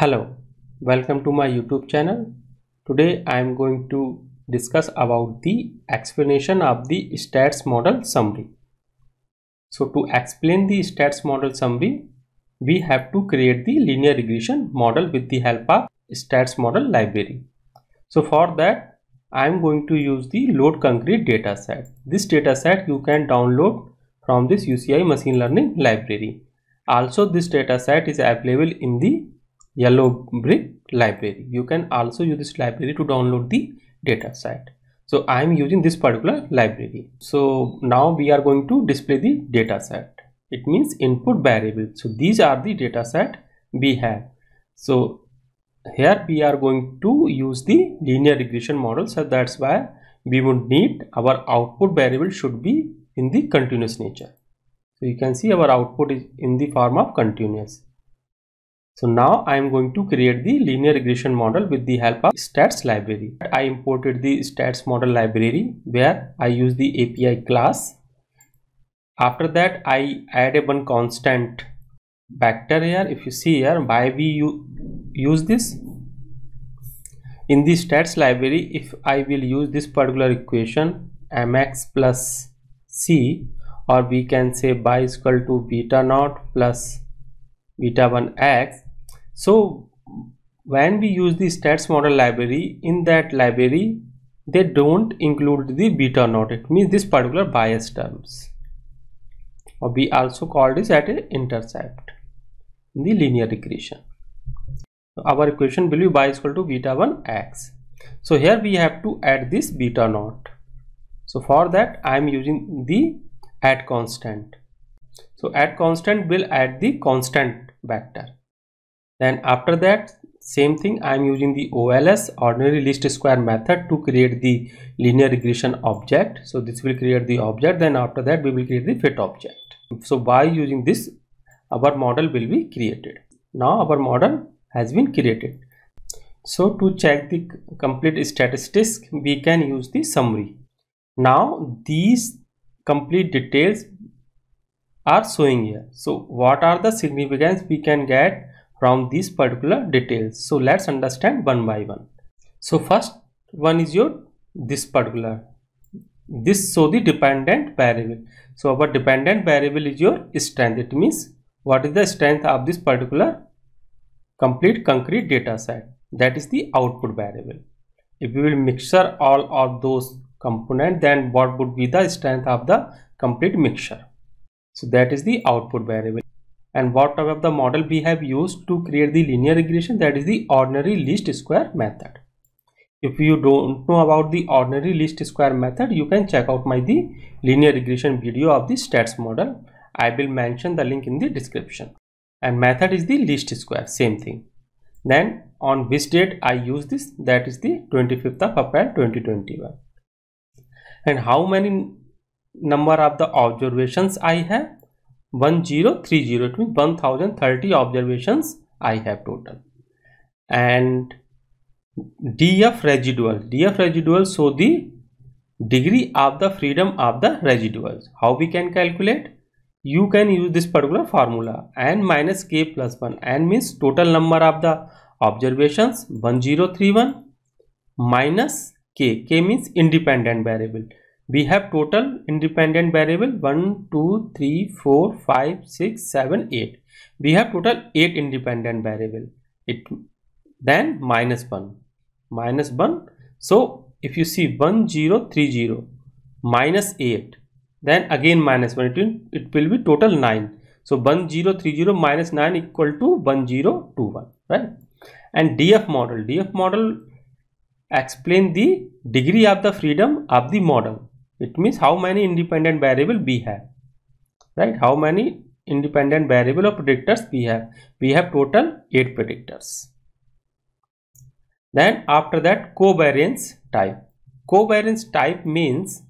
hello welcome to my youtube channel today i am going to discuss about the explanation of the stats model summary so to explain the stats model summary we have to create the linear regression model with the help of stats model library so for that i am going to use the load concrete dataset this dataset you can download from this uci machine learning library also this dataset is available in the yellow brick library you can also use this library to download the data set so i am using this particular library so now we are going to display the data set it means input variable so these are the data set we have so here we are going to use the linear regression model so that's why we would need our output variable should be in the continuous nature so you can see our output is in the form of continuous so now I am going to create the linear regression model with the help of stats library. I imported the stats model library where I use the API class. After that I add a one constant vector here. If you see here why we use this in the stats library if I will use this particular equation mx plus c or we can say y is equal to beta naught plus beta 1 x so when we use the stats model library in that library they don't include the beta not. it means this particular bias terms or we also call this at an intercept in the linear regression so our equation will be y is equal to beta 1 x so here we have to add this beta naught so for that i am using the at constant so at constant will add the constant vector then after that same thing i am using the ols ordinary least square method to create the linear regression object so this will create the object then after that we will create the fit object so by using this our model will be created now our model has been created so to check the complete statistics we can use the summary now these complete details are showing here so what are the significance we can get from these particular details so let's understand one by one so first one is your this particular this so the dependent variable so our dependent variable is your strength it means what is the strength of this particular complete concrete data set that is the output variable if we will mixture all of those component then what would be the strength of the complete mixture so that is the output variable and what type of the model we have used to create the linear regression that is the ordinary least square method if you don't know about the ordinary least square method you can check out my the linear regression video of the stats model i will mention the link in the description and method is the least square same thing then on which date i use this that is the 25th of april 2021 and how many number of the observations i have 1030 it means 1030 observations I have total and df residual df residual so the degree of the freedom of the residuals how we can calculate you can use this particular formula n minus k plus 1 n means total number of the observations 1031 minus k k means independent variable we have total independent variable 1 2 3 4 5 6 7 8 we have total 8 independent variable it then minus 1 minus 1 so if you see 1 0 3 0 minus 8 then again minus 1 it will, it will be total 9 so 1 0 3 0 minus 9 equal to 1 0 2 1 right and df model df model explain the degree of the freedom of the model it means how many independent variable we have right how many independent variable or predictors we have we have total 8 predictors then after that covariance type covariance type means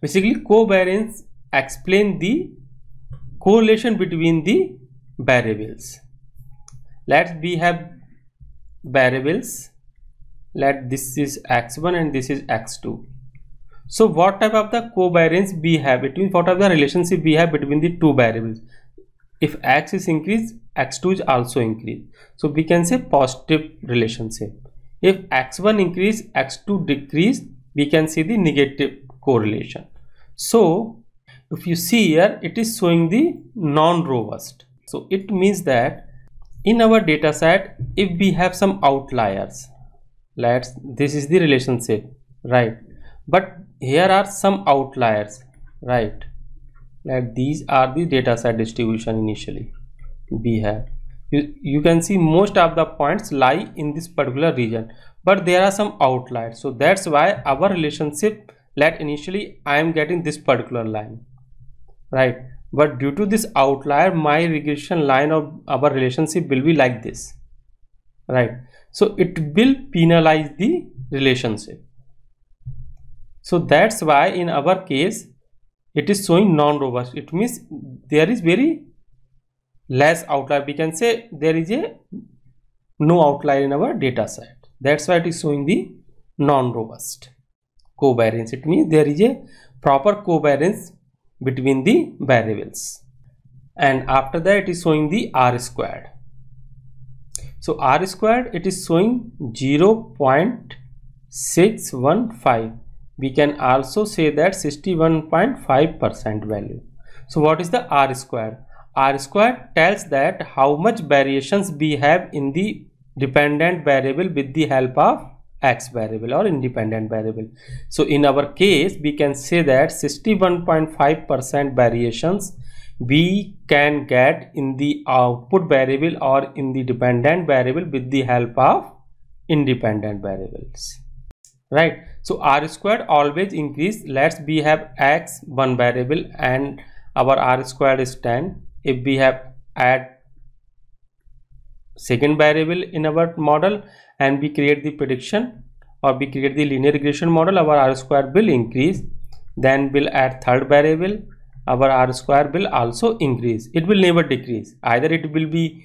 basically covariance explain the correlation between the variables let's we have variables let this is x1 and this is x2 so what type of the covariance we have? between what type of the relationship we have between the two variables. If x is increased, x2 is also increased. So we can say positive relationship. If x1 increase, x2 decrease, we can see the negative correlation. So if you see here, it is showing the non-robust. So it means that in our data set, if we have some outliers, let's this is the relationship, right? But here are some outliers right like these are the data set distribution initially we have you, you can see most of the points lie in this particular region but there are some outliers so that's why our relationship let initially I am getting this particular line right but due to this outlier my regression line of our relationship will be like this right so it will penalize the relationship so that's why in our case it is showing non-robust it means there is very less outlier we can say there is a no outlier in our data set that's why it is showing the non-robust covariance it means there is a proper covariance between the variables and after that it is showing the r squared so r squared it is showing 0 0.615 we can also say that 61.5 percent value so what is the r square r square tells that how much variations we have in the dependent variable with the help of x variable or independent variable so in our case we can say that 61.5 percent variations we can get in the output variable or in the dependent variable with the help of independent variables right so r squared always increase let's we have x one variable and our r squared is 10 if we have add second variable in our model and we create the prediction or we create the linear regression model our r squared will increase then we'll add third variable our r square will also increase it will never decrease either it will be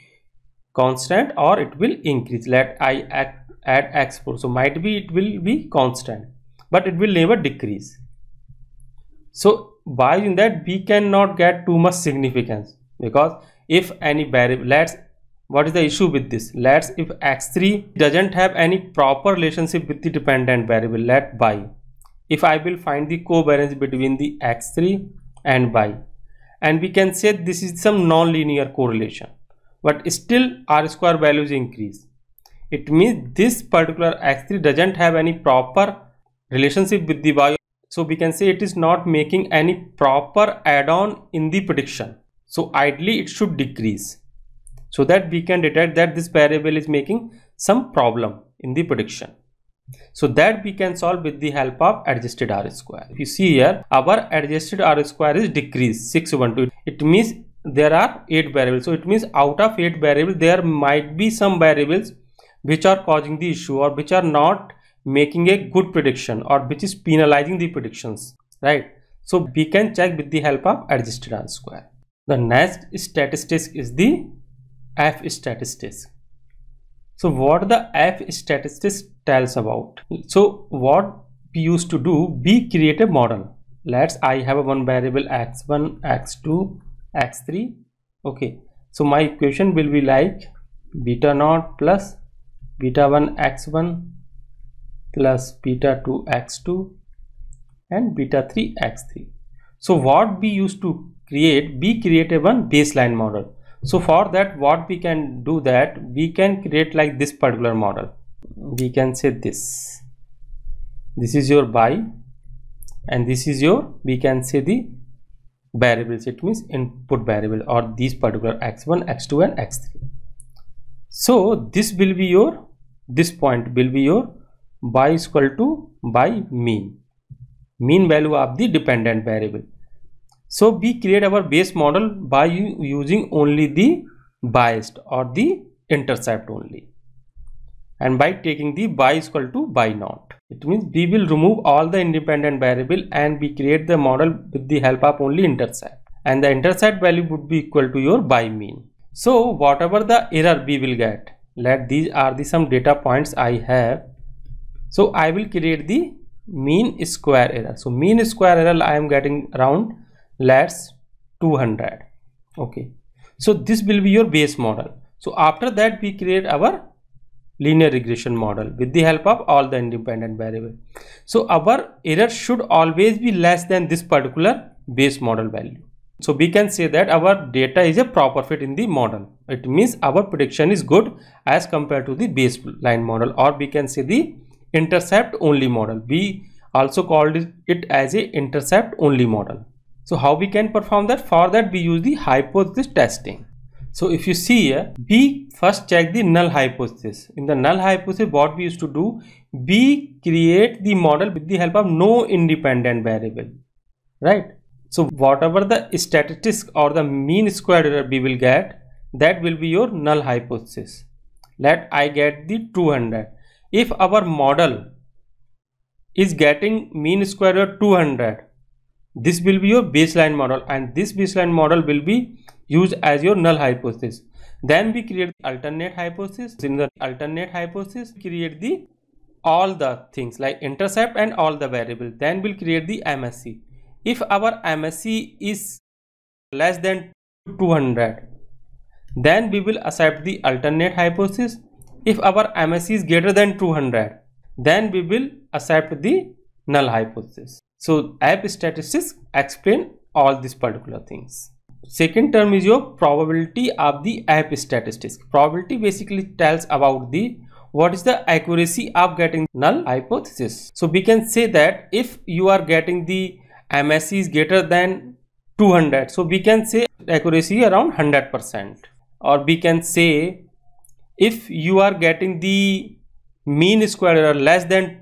constant or it will increase let i add at x4 so might be it will be constant but it will never decrease so by in that we cannot get too much significance because if any variable let's what is the issue with this let's if x3 doesn't have any proper relationship with the dependent variable let by if I will find the covariance between the x3 and y and we can say this is some non-linear correlation but still r square values increase it means this particular x3 doesn't have any proper relationship with the y so we can say it is not making any proper add-on in the prediction so ideally it should decrease so that we can detect that this variable is making some problem in the prediction so that we can solve with the help of adjusted r square you see here our adjusted r square is decreased 612 it means there are 8 variables so it means out of 8 variables there might be some variables which are causing the issue or which are not making a good prediction or which is penalizing the predictions right so we can check with the help of adjusted R square the next statistic is the F statistic so what the F statistic tells about so what we used to do we create a model let's I have a one variable x1 x2 x3 okay so my equation will be like beta naught plus beta 1 x1 plus beta 2 x2 and beta 3 x3 so what we used to create we created one baseline model so for that what we can do that we can create like this particular model we can say this this is your by, and this is your we can say the variables it means input variable or these particular x1 x2 and x3 so this will be your this point will be your by is equal to by mean mean value of the dependent variable so we create our base model by using only the biased or the intercept only and by taking the by is equal to by naught it means we will remove all the independent variable and we create the model with the help of only intercept and the intercept value would be equal to your by mean so whatever the error we will get let these are the some data points I have so I will create the mean square error so mean square error I am getting around let's 200 okay so this will be your base model so after that we create our linear regression model with the help of all the independent variable so our error should always be less than this particular base model value so we can say that our data is a proper fit in the model. It means our prediction is good as compared to the baseline model or we can say the intercept only model. We also called it as a intercept only model. So how we can perform that? For that we use the hypothesis testing. So if you see here, we first check the null hypothesis. In the null hypothesis, what we used to do, we create the model with the help of no independent variable, right? So whatever the statistics or the mean square error we will get, that will be your null hypothesis. Let I get the 200. If our model is getting mean square error 200, this will be your baseline model and this baseline model will be used as your null hypothesis. Then we create alternate hypothesis. In the alternate hypothesis, create the all the things like intercept and all the variable. Then we'll create the MSC if our MSC is less than 200 then we will accept the alternate hypothesis if our MSC is greater than 200 then we will accept the null hypothesis so app statistics explain all these particular things second term is your probability of the app statistics probability basically tells about the what is the accuracy of getting null hypothesis so we can say that if you are getting the MSE is greater than 200 so we can say accuracy around 100% or we can say if you are getting the mean square error less than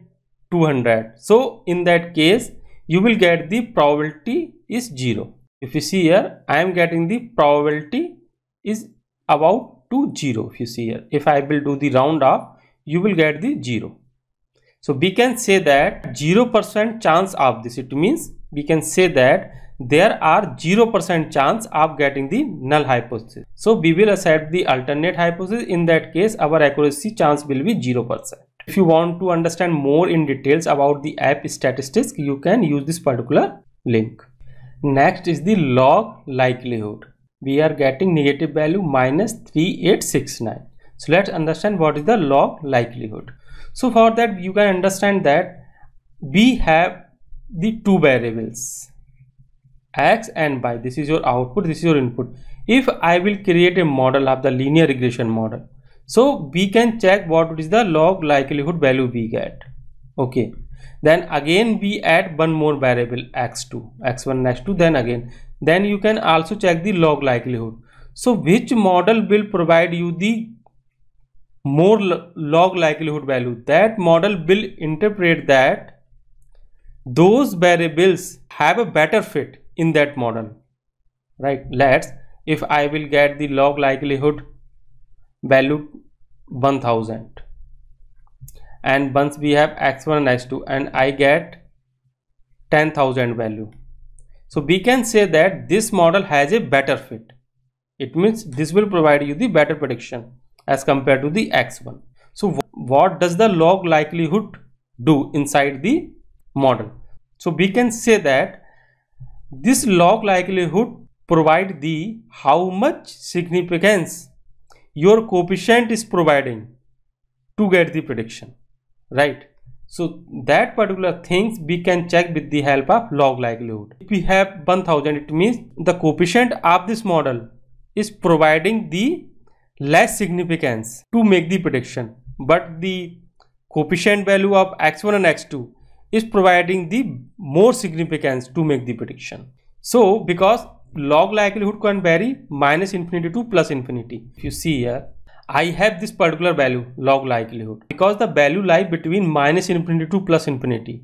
200 so in that case you will get the probability is 0 if you see here I am getting the probability is about to 0 if you see here if I will do the round up you will get the 0 so we can say that 0% chance of this it means we can say that there are 0% chance of getting the null hypothesis. So we will accept the alternate hypothesis. In that case, our accuracy chance will be 0%. If you want to understand more in details about the app statistics, you can use this particular link. Next is the log likelihood. We are getting negative value minus 3869. So let's understand what is the log likelihood. So for that, you can understand that we have the two variables x and y this is your output this is your input if i will create a model of the linear regression model so we can check what is the log likelihood value we get okay then again we add one more variable x2 x1 x2 then again then you can also check the log likelihood so which model will provide you the more log likelihood value that model will interpret that those variables have a better fit in that model right let's if i will get the log likelihood value 1000 and once we have x1 and x2 and i get 10000 value so we can say that this model has a better fit it means this will provide you the better prediction as compared to the x1 so what does the log likelihood do inside the model. So we can say that this log likelihood provide the how much significance your coefficient is providing to get the prediction, right? So that particular things we can check with the help of log likelihood. If we have 1000 it means the coefficient of this model is providing the less significance to make the prediction but the coefficient value of x1 and x2 is providing the more significance to make the prediction. So because log likelihood can vary minus infinity to plus infinity. If you see here, I have this particular value log likelihood because the value lie between minus infinity to plus infinity.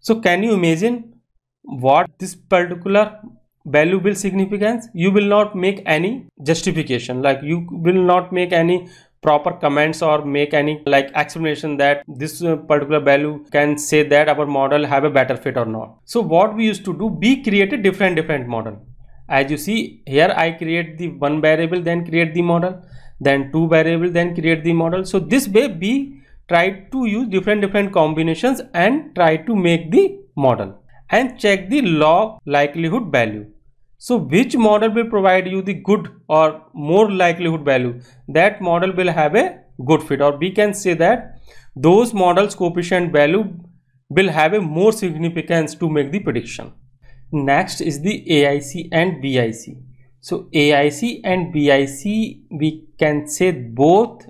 So can you imagine what this particular value will significance? You will not make any justification like you will not make any proper comments or make any like explanation that this uh, particular value can say that our model have a better fit or not so what we used to do we created different different model as you see here i create the one variable then create the model then two variable then create the model so this way we try to use different different combinations and try to make the model and check the log likelihood value so which model will provide you the good or more likelihood value? That model will have a good fit or we can say that those models coefficient value will have a more significance to make the prediction. Next is the AIC and BIC. So AIC and BIC we can say both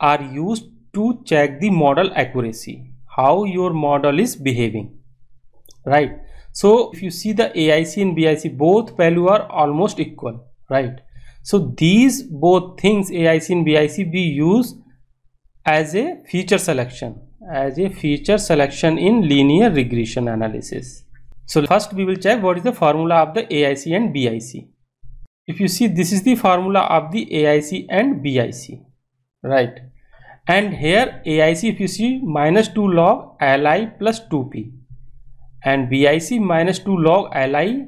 are used to check the model accuracy, how your model is behaving, right? So if you see the AIC and BIC both value are almost equal, right? So these both things AIC and BIC we use as a feature selection, as a feature selection in linear regression analysis. So first we will check what is the formula of the AIC and BIC. If you see this is the formula of the AIC and BIC, right? And here AIC if you see minus 2 log Li plus 2p and BIC minus 2 log Li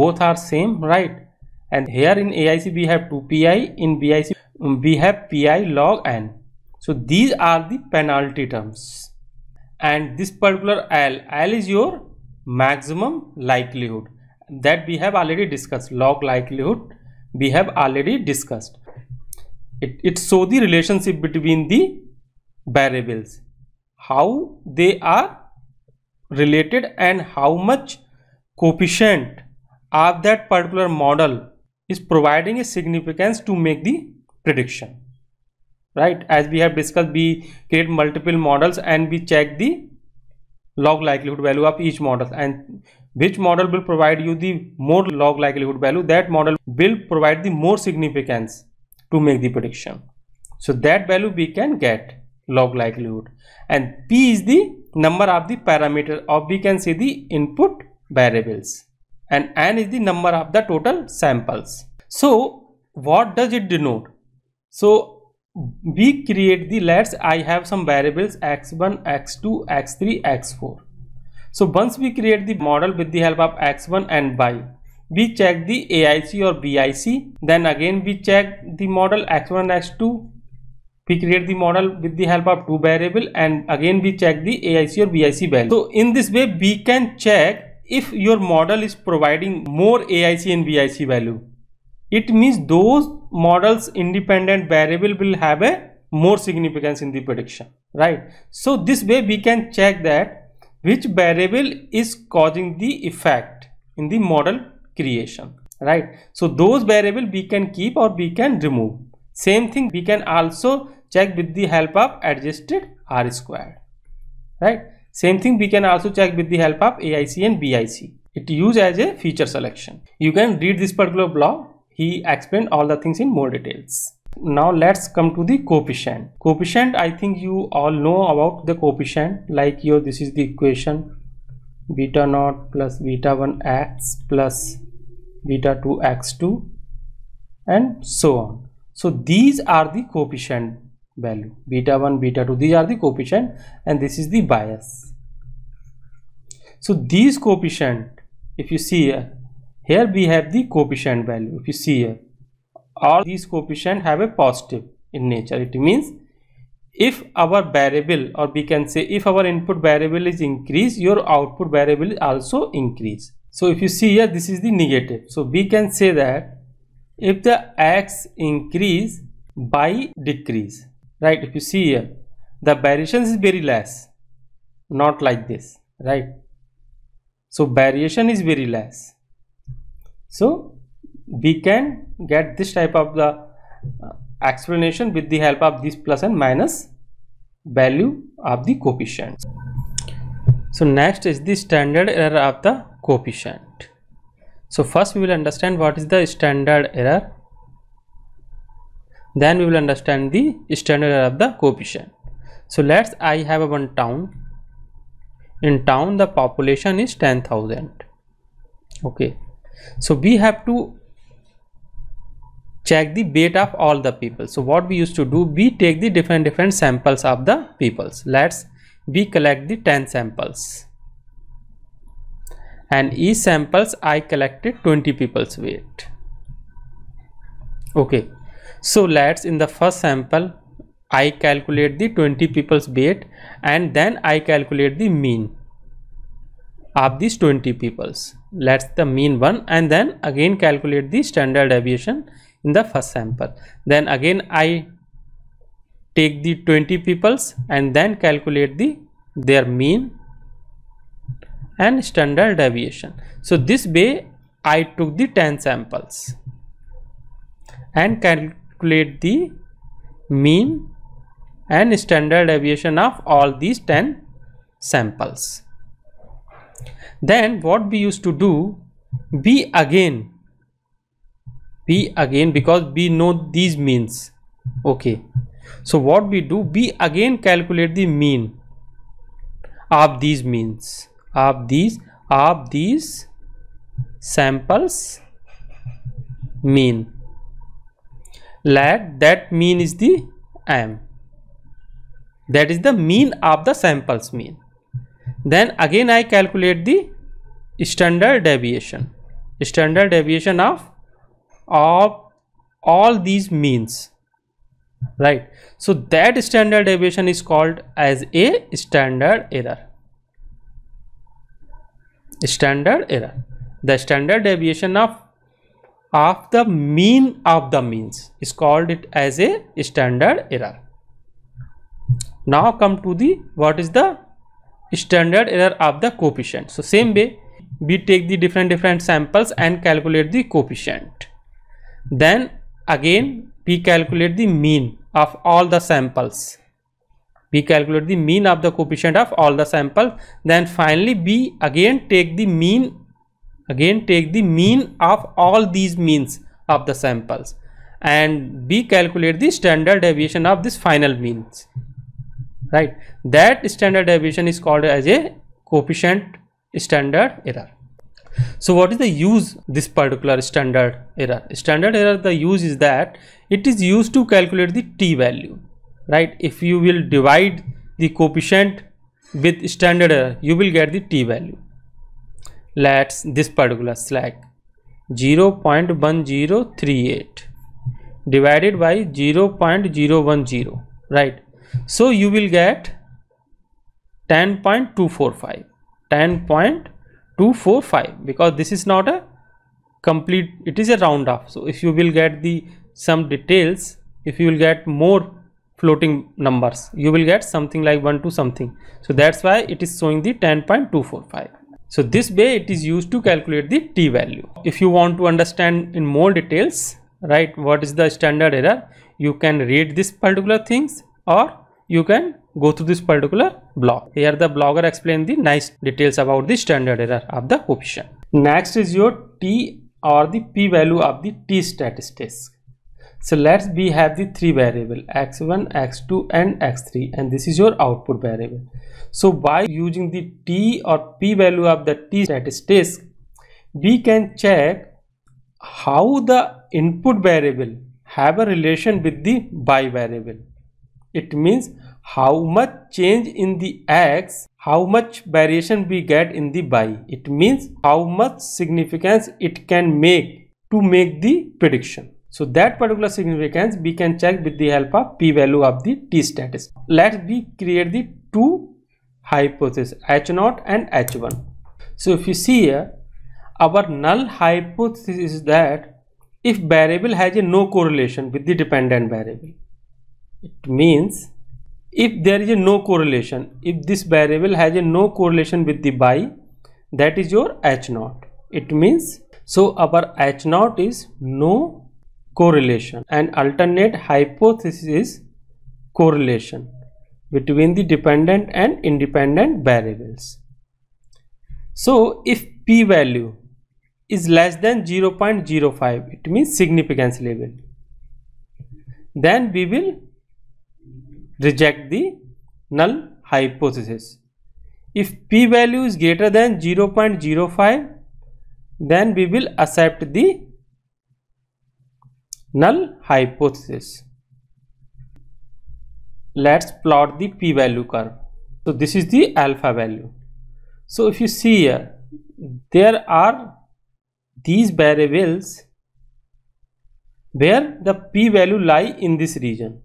both are same right and here in AIC we have 2 PI in BIC um, we have PI log N so these are the penalty terms and this particular L L is your maximum likelihood that we have already discussed log likelihood we have already discussed it, it show the relationship between the variables how they are related and how much coefficient of that particular model is providing a significance to make the prediction right as we have discussed we create multiple models and we check the log likelihood value of each model and which model will provide you the more log likelihood value that model will provide the more significance to make the prediction so that value we can get log likelihood and p is the number of the parameter or we can say the input variables and n is the number of the total samples. So what does it denote? So we create the let's I have some variables x1, x2, x3, x4. So once we create the model with the help of x1 and y, we check the AIC or BIC. Then again we check the model x1 x2 we create the model with the help of two variable and again we check the AIC or BIC value. So in this way we can check if your model is providing more AIC and BIC value. It means those models independent variable will have a more significance in the prediction, right? So this way we can check that which variable is causing the effect in the model creation, right? So those variable we can keep or we can remove. Same thing we can also check with the help of adjusted R squared. Right. Same thing we can also check with the help of AIC and BIC. It used as a feature selection. You can read this particular blog. He explained all the things in more details. Now let's come to the coefficient. Coefficient I think you all know about the coefficient like your this is the equation beta naught plus beta 1 x plus beta 2 x2 and so on. So these are the coefficient value beta 1 beta 2 these are the coefficient and this is the bias so these coefficient if you see here here we have the coefficient value if you see here all these coefficient have a positive in nature it means if our variable or we can say if our input variable is increased your output variable is also increase so if you see here this is the negative so we can say that if the x increase by decrease right if you see here the variations is very less not like this right so variation is very less so we can get this type of the uh, explanation with the help of this plus and minus value of the coefficients so next is the standard error of the coefficient so first we will understand what is the standard error then we will understand the standard error of the coefficient so let's i have one town in town the population is 10000 okay so we have to check the weight of all the people so what we used to do we take the different different samples of the peoples let's we collect the 10 samples and each samples i collected 20 people's weight okay so let's in the first sample I calculate the 20 people's weight and then I calculate the mean of these 20 people's. Let's the mean one and then again calculate the standard deviation in the first sample. Then again I take the 20 people's and then calculate the their mean and standard deviation. So this way I took the 10 samples and cal calculate the mean and standard deviation of all these 10 samples. Then what we used to do, we again, we again because we know these means, okay. So what we do, we again calculate the mean of these means, of these, of these samples mean let that mean is the m that is the mean of the samples mean then again i calculate the standard deviation standard deviation of of all these means right so that standard deviation is called as a standard error standard error the standard deviation of of the mean of the means is called it as a standard error now come to the what is the standard error of the coefficient so same way we take the different different samples and calculate the coefficient then again we calculate the mean of all the samples we calculate the mean of the coefficient of all the sample then finally we again take the mean again take the mean of all these means of the samples and we calculate the standard deviation of this final means right that standard deviation is called as a coefficient standard error so what is the use this particular standard error standard error the use is that it is used to calculate the t value right if you will divide the coefficient with standard error you will get the t value let's this particular slack 0.1038 divided by 0.010 right so you will get 10.245 10.245 because this is not a complete it is a round off so if you will get the some details if you will get more floating numbers you will get something like 1 to something so that's why it is showing the 10.245 so this way it is used to calculate the t value. If you want to understand in more details, right, what is the standard error, you can read this particular things or you can go through this particular blog. Here the blogger explained the nice details about the standard error of the coefficient. Next is your t or the p value of the t statistics so let's we have the three variable x1 x2 and x3 and this is your output variable so by using the t or p value of the t statistic we can check how the input variable have a relation with the y variable it means how much change in the x how much variation we get in the y it means how much significance it can make to make the prediction so that particular significance we can check with the help of p-value of the t-status. Let we create the two hypotheses h0 and h1. So if you see here, our null hypothesis is that if variable has a no correlation with the dependent variable, it means if there is a no correlation, if this variable has a no correlation with the y, that is your h0. It means so our h0 is no correlation and alternate hypothesis correlation between the dependent and independent variables. So if p value is less than 0.05 it means significance level then we will reject the null hypothesis if p value is greater than 0.05 then we will accept the null hypothesis. Let's plot the p-value curve. So this is the alpha value. So if you see here, there are these variables where the p-value lie in this region.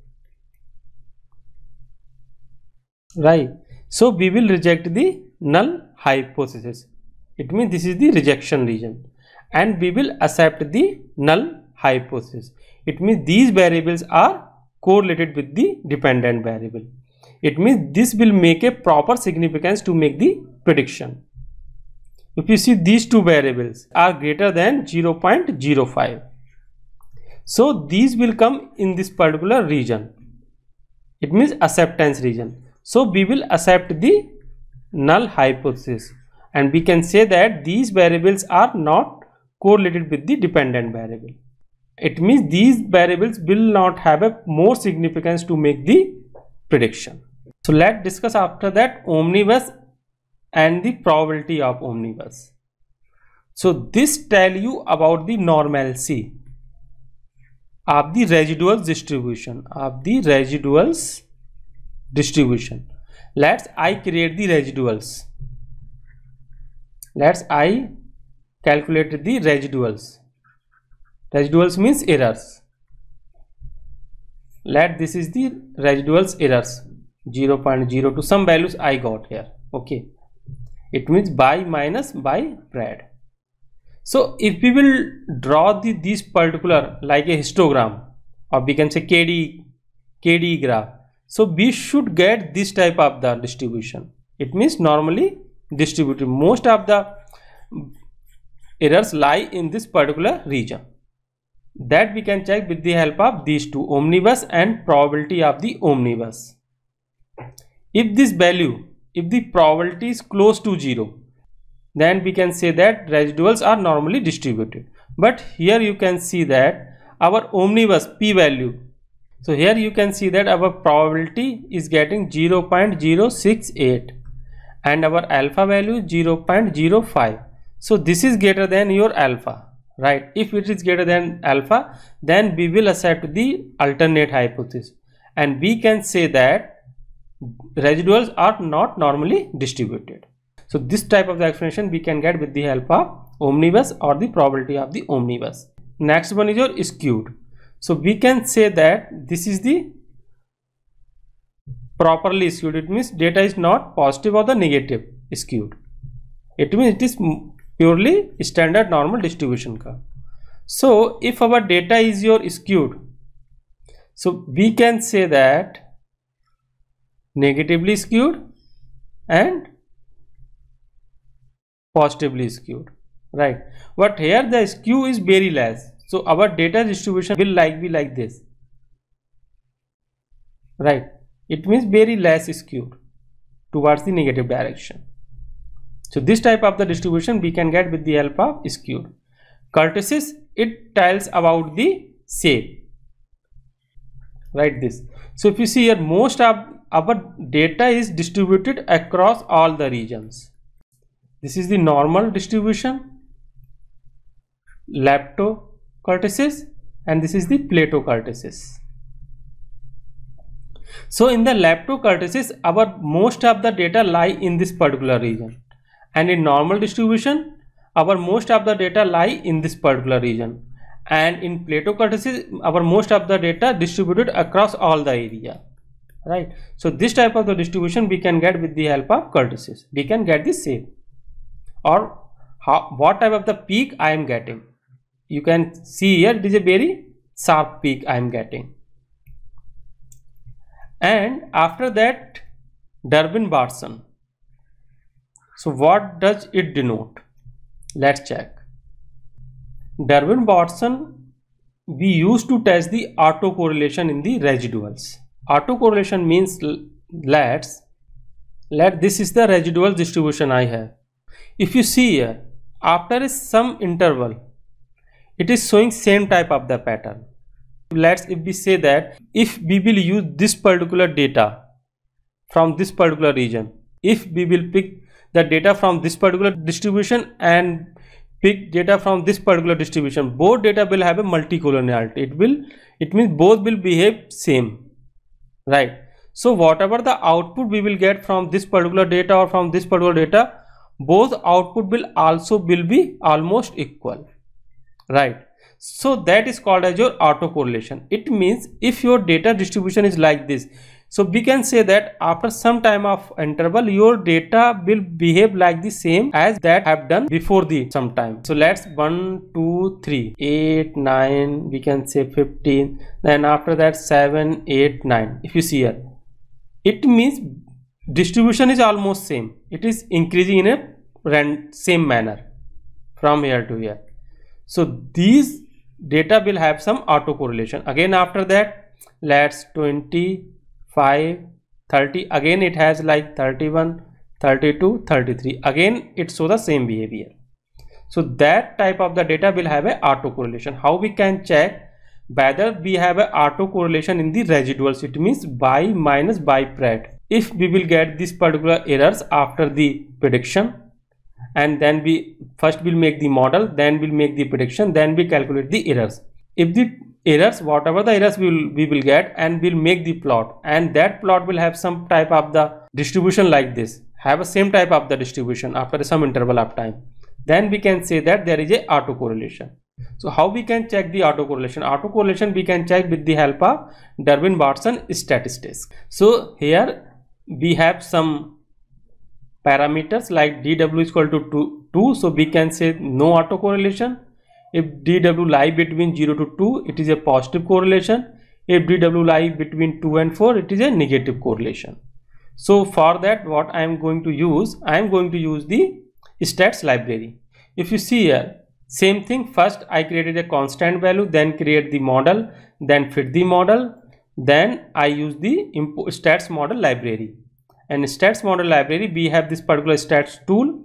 Right. So we will reject the null hypothesis. It means this is the rejection region and we will accept the null hypothesis. It means these variables are correlated with the dependent variable. It means this will make a proper significance to make the prediction. If you see these two variables are greater than 0.05. So these will come in this particular region. It means acceptance region. So we will accept the null hypothesis and we can say that these variables are not correlated with the dependent variable it means these variables will not have a more significance to make the prediction so let's discuss after that omnibus and the probability of omnibus so this tell you about the normalcy of the residual distribution of the residuals distribution let's i create the residuals let's i calculate the residuals residuals means errors let this is the residuals errors 0 to some values i got here okay it means by minus by brad so if we will draw the, this particular like a histogram or we can say kd kd graph so we should get this type of the distribution it means normally distributed most of the errors lie in this particular region that we can check with the help of these two omnibus and probability of the omnibus. If this value, if the probability is close to 0, then we can say that residuals are normally distributed. But here you can see that our omnibus p value, so here you can see that our probability is getting 0 0.068 and our alpha value 0 0.05. So this is greater than your alpha right if it is greater than alpha then we will accept the alternate hypothesis and we can say that residuals are not normally distributed so this type of the explanation we can get with the help of omnibus or the probability of the omnibus next one is your skewed so we can say that this is the properly skewed it means data is not positive or the negative skewed it means it is purely standard normal distribution curve so if our data is your skewed so we can say that negatively skewed and positively skewed right but here the skew is very less so our data distribution will like be like this right it means very less skewed towards the negative direction so this type of the distribution we can get with the help of skew. Kurtosis, it tells about the shape. Write this. So if you see here, most of our data is distributed across all the regions. This is the normal distribution, Lapto cortices, and this is the Plato cortices. So in the Lapto cortices, our most of the data lie in this particular region and in normal distribution our most of the data lie in this particular region and in plateau cortices our most of the data distributed across all the area right so this type of the distribution we can get with the help of cortices we can get the same or how what type of the peak i am getting you can see here it is a very sharp peak i am getting and after that durbin barson so what does it denote? Let's check. Darwin-Watson, we used to test the autocorrelation in the residuals. Autocorrelation means let's let this is the residual distribution I have. If you see here, after some interval, it is showing same type of the pattern. Let's if we say that if we will use this particular data from this particular region, if we will pick the data from this particular distribution and pick data from this particular distribution both data will have a multicollinearity it will it means both will behave same right so whatever the output we will get from this particular data or from this particular data both output will also will be almost equal right so that is called as your autocorrelation it means if your data distribution is like this so we can say that after some time of interval your data will behave like the same as that have done before the some time so let's 1 2 3 8 9 we can say 15 then after that 7 8 9 if you see here it means distribution is almost same it is increasing in a same manner from here to here so these data will have some autocorrelation again after that let's 20 5 30 again it has like 31 32 33 again it shows the same behavior so that type of the data will have a autocorrelation how we can check whether we have a autocorrelation in the residuals it means by minus by pred if we will get this particular errors after the prediction and then we first will make the model then we'll make the prediction then we calculate the errors if the errors whatever the errors we will, we will get and we'll make the plot and that plot will have some type of the distribution like this have a same type of the distribution after some interval of time then we can say that there is a autocorrelation so how we can check the autocorrelation autocorrelation we can check with the help of Darwin Watson statistics so here we have some parameters like dw is equal to 2, 2 so we can say no autocorrelation if DW lie between 0 to 2, it is a positive correlation. If DW lie between 2 and 4, it is a negative correlation. So for that, what I am going to use, I am going to use the stats library. If you see here, same thing. First, I created a constant value, then create the model, then fit the model, then I use the stats model library. And stats model library, we have this particular stats tool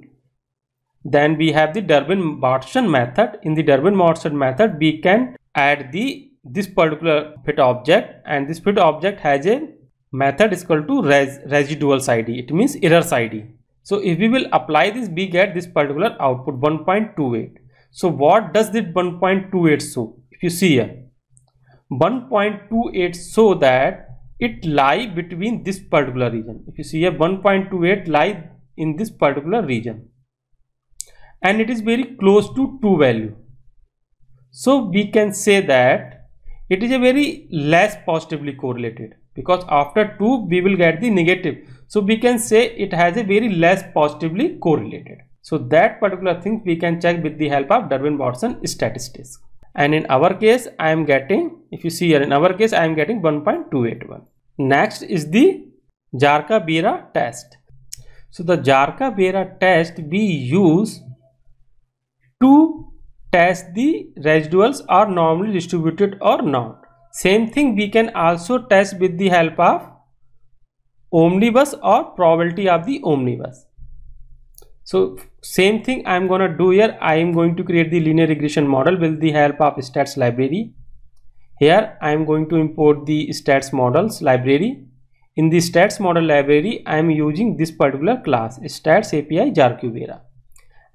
then we have the Durbin-Martian method. In the Durbin-Martian method, we can add the this particular fit object and this fit object has a method is equal to res residuals id. It means errors id. So if we will apply this, we get this particular output 1.28. So what does this 1.28 show? If you see here, 1.28 show that it lie between this particular region if you see a 1.28 lie in this particular region and it is very close to 2 value. So we can say that it is a very less positively correlated because after 2 we will get the negative. So we can say it has a very less positively correlated. So that particular thing we can check with the help of Durbin-Watson statistics. And in our case I am getting if you see here in our case I am getting 1.281. Next is the Jarka-Bera test. So the Jarka-Bera test we use to test the residuals are normally distributed or not. Same thing we can also test with the help of omnibus or probability of the omnibus. So same thing I am going to do here. I am going to create the linear regression model with the help of stats library. Here I am going to import the stats models library. In the stats model library, I am using this particular class stats API jarQuera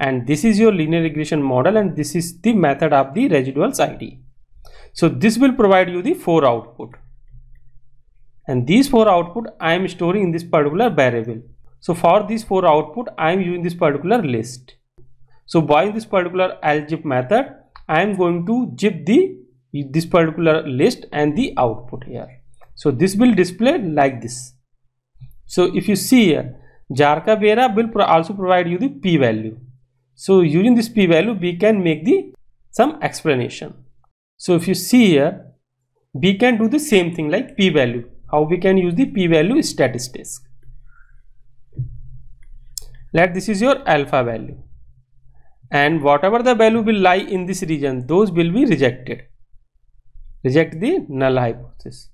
and this is your linear regression model and this is the method of the residuals id so this will provide you the four output and these four output i am storing in this particular variable so for these four output i am using this particular list so by this particular lzip method i am going to zip the this particular list and the output here so this will display like this so if you see here Jarka vera will pro also provide you the p-value so using this p-value, we can make the some explanation. So if you see here, we can do the same thing like p-value. How we can use the p-value statistics. Let this is your alpha value. And whatever the value will lie in this region, those will be rejected. Reject the null hypothesis.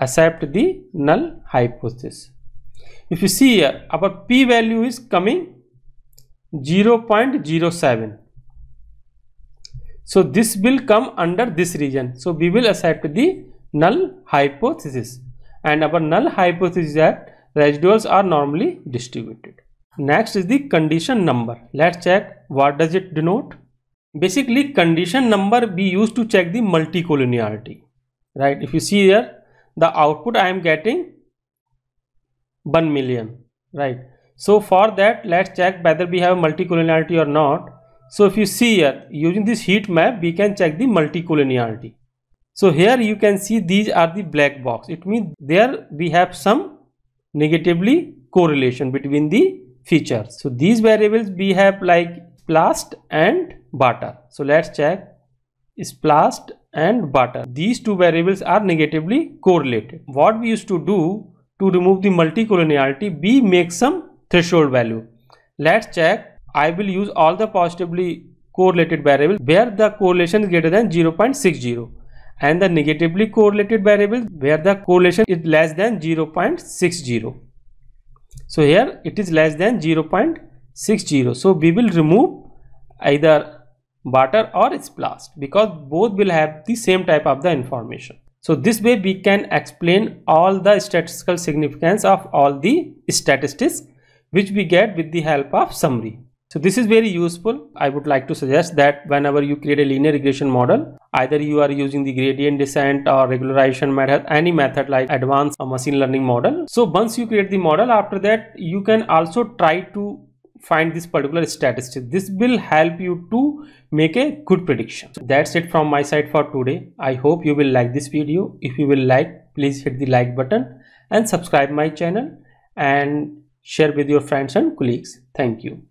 Accept the null hypothesis. If you see here, our p-value is coming 0.07 so this will come under this region so we will accept the null hypothesis and our null hypothesis that residuals are normally distributed next is the condition number let's check what does it denote basically condition number we use to check the multicollinearity right if you see here the output i am getting 1 million right so for that let's check whether we have multicollinearity or not. So if you see here using this heat map we can check the multicollinearity. So here you can see these are the black box. It means there we have some negatively correlation between the features. So these variables we have like plast and Butter. So let's check plast and Butter. These two variables are negatively correlated. What we used to do to remove the multicollinearity, we make some threshold value. Let's check. I will use all the positively correlated variables where the correlation is greater than 0.60 and the negatively correlated variables where the correlation is less than 0.60. So here it is less than 0.60. So we will remove either butter or splast because both will have the same type of the information. So this way we can explain all the statistical significance of all the statistics which we get with the help of summary. So this is very useful. I would like to suggest that whenever you create a linear regression model, either you are using the gradient descent or regularization method, any method like advanced machine learning model. So once you create the model, after that, you can also try to find this particular statistic. This will help you to make a good prediction. So that's it from my side for today. I hope you will like this video. If you will like, please hit the like button and subscribe my channel and share with your friends and colleagues thank you